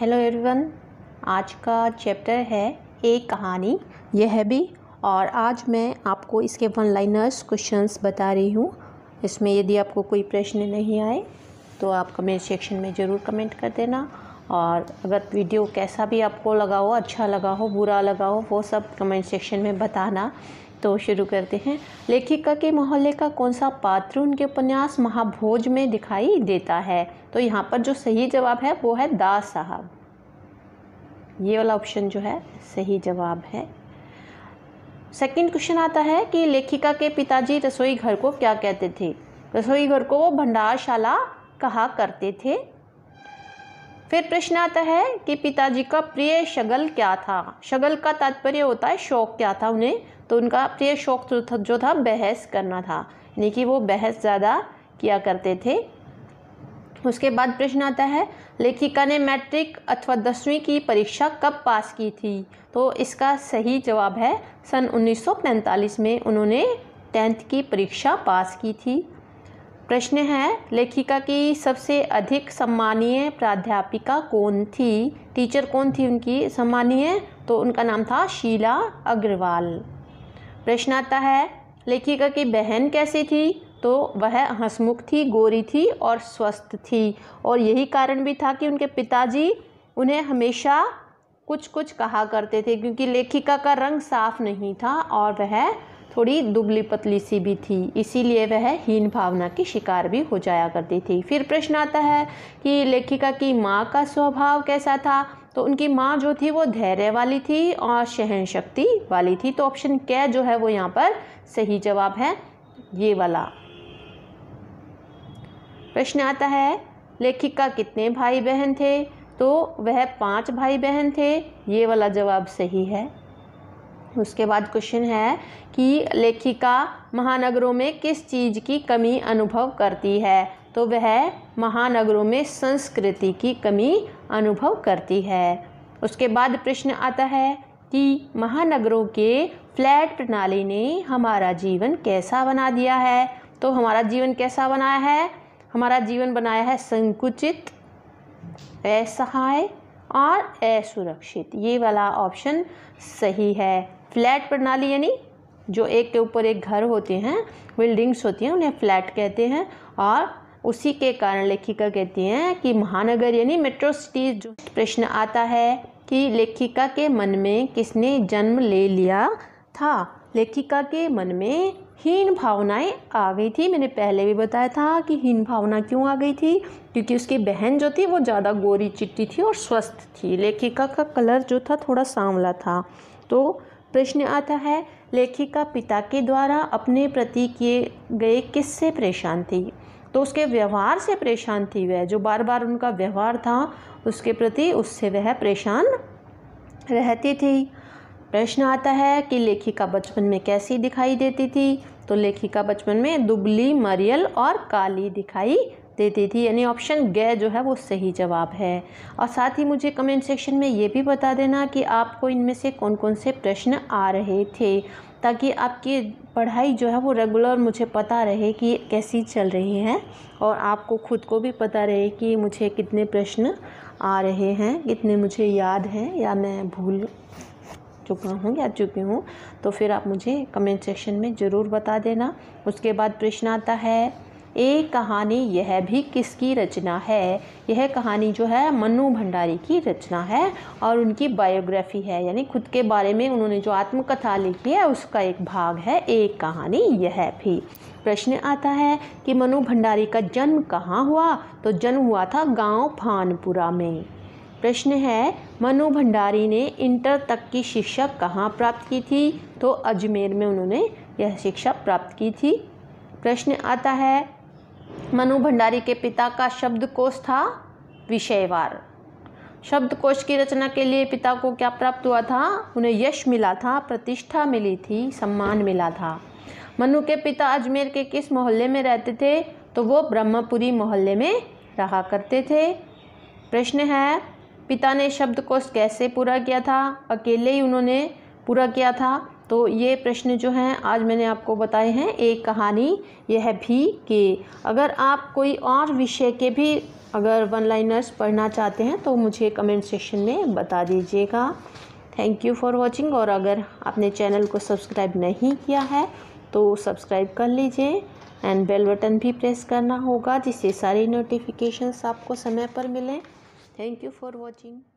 hello everyone आज का chapter है एक कहानी यह है भी और आज मैं आपको इसके वन लाइनर्स क्वेश्चंस बता रही हूँ इसमें यदि आपको कोई प्रश्न नहीं आए तो आप कमेंट सेक्शन में ज़रूर कमेंट कर देना और अगर वीडियो कैसा भी आपको लगा हो अच्छा लगा हो बुरा लगा हो वो सब कमेंट सेक्शन में बताना तो शुरू करते हैं लेखिका के मोहल्ले का कौन सा पात्र उनके उपन्यास महाभोज में दिखाई देता है तो यहाँ पर जो सही जवाब है वो है दास साहब ये वाला ऑप्शन जो है सही जवाब है सेकंड क्वेश्चन आता है कि लेखिका के पिताजी रसोई घर को क्या कहते थे रसोई घर को वो भंडारशाला कहा करते थे फिर प्रश्न आता है कि पिताजी का प्रिय शगल क्या था शगल का तात्पर्य होता है शौक क्या था उन्हें तो उनका प्रिय शौक तो जो था बहस करना था यानी कि वो बहस ज़्यादा किया करते थे उसके बाद प्रश्न आता है लेखिका ने मैट्रिक अथवा दसवीं की परीक्षा कब पास की थी तो इसका सही जवाब है सन 1945 में उन्होंने टेंथ की परीक्षा पास की थी प्रश्न है लेखिका की सबसे अधिक सम्मानीय प्राध्यापिका कौन थी टीचर कौन थी उनकी सम्मानीय तो उनका नाम था शीला अग्रवाल प्रश्न आता है लेखिका की बहन कैसी थी तो वह हंसमुख थी गोरी थी और स्वस्थ थी और यही कारण भी था कि उनके पिताजी उन्हें हमेशा कुछ कुछ कहा करते थे क्योंकि लेखिका का रंग साफ नहीं था और वह थोड़ी दुबली पतली सी भी थी इसीलिए वह हीन भावना की शिकार भी हो जाया करती थी फिर प्रश्न आता है कि लेखिका की माँ का स्वभाव कैसा था तो उनकी माँ जो थी वो धैर्य वाली थी और सहन शक्ति वाली थी तो ऑप्शन कै जो है वो यहाँ पर सही जवाब है ये वाला प्रश्न आता है लेखिक का कितने भाई बहन थे तो वह पांच भाई बहन थे ये वाला जवाब सही है उसके बाद क्वेश्चन है कि लेखिका महानगरों में किस चीज़ की कमी अनुभव करती है तो वह महानगरों में संस्कृति की कमी अनुभव करती है उसके बाद प्रश्न आता है कि महानगरों के फ्लैट प्रणाली ने हमारा जीवन कैसा बना दिया है तो हमारा जीवन कैसा बनाया है हमारा जीवन बनाया है संकुचित असहाय और असुरक्षित ये वाला ऑप्शन सही है फ्लैट प्रणाली यानी जो एक के ऊपर एक घर होते हैं बिल्डिंग्स होती हैं उन्हें फ्लैट कहते हैं और उसी के कारण लेखिका कहती हैं कि महानगर यानी मेट्रो सिटी जो प्रश्न आता है कि लेखिका के मन में किसने जन्म ले लिया था लेखिका के मन में हीन भावनाएं आ गई थी मैंने पहले भी बताया था कि हीन भावना क्यों आ गई थी क्योंकि उसकी बहन जो थी वो ज़्यादा गोरी चिट्टी थी और स्वस्थ थी लेखिका का कलर जो था थोड़ा सांवला था तो प्रश्न आता है लेखिका पिता के द्वारा अपने प्रति किए गए किससे परेशान थी तो उसके व्यवहार से परेशान थी वह जो बार बार उनका व्यवहार था उसके प्रति उससे वह परेशान रहती थी प्रश्न आता है कि लेखिका बचपन में कैसी दिखाई देती थी तो लेखिका बचपन में दुबली मरियल और काली दिखाई देती थी यानी ऑप्शन ग जो है वो सही जवाब है और साथ ही मुझे कमेंट सेक्शन में ये भी बता देना कि आपको इनमें से कौन कौन से प्रश्न आ रहे थे ताकि आपकी पढ़ाई जो है वो रेगुलर मुझे पता रहे कि कैसी चल रही है और आपको खुद को भी पता रहे कि मुझे कितने प्रश्न आ रहे हैं कितने मुझे याद हैं या मैं भूल चुका हूँ या चुकी हूँ तो फिर आप मुझे कमेंट सेक्शन में ज़रूर बता देना उसके बाद प्रश्न आता है एक कहानी यह भी किसकी रचना है यह कहानी जो है मनु भंडारी की रचना है और उनकी बायोग्राफी है यानी खुद के बारे में उन्होंने जो आत्मकथा लिखी है उसका एक भाग है एक कहानी यह भी प्रश्न आता है कि मनु भंडारी का जन्म कहाँ हुआ तो जन्म हुआ था गांव फानपुरा में प्रश्न है मनु भंडारी ने इंटर तक की शिक्षा कहाँ प्राप्त की थी तो अजमेर में उन्होंने यह शिक्षा प्राप्त की थी प्रश्न आता है मनु भंडारी के पिता का शब्दकोश था विषयवार शब्दकोश की रचना के लिए पिता को क्या प्राप्त हुआ था उन्हें यश मिला था प्रतिष्ठा मिली थी सम्मान मिला था मनु के पिता अजमेर के किस मोहल्ले में रहते थे तो वो ब्रह्मपुरी मोहल्ले में रहा करते थे प्रश्न है पिता ने शब्दकोश कैसे पूरा किया था अकेले ही उन्होंने पूरा किया था तो ये प्रश्न जो हैं आज मैंने आपको बताए हैं एक कहानी यह भी के अगर आप कोई और विषय के भी अगर वन लाइनर्स पढ़ना चाहते हैं तो मुझे कमेंट सेक्शन में बता दीजिएगा थैंक यू फॉर वॉचिंग और अगर आपने चैनल को सब्सक्राइब नहीं किया है तो सब्सक्राइब कर लीजिए एंड बेल बटन भी प्रेस करना होगा जिससे सारी नोटिफिकेशंस आपको समय पर मिलें थैंक यू फॉर वॉचिंग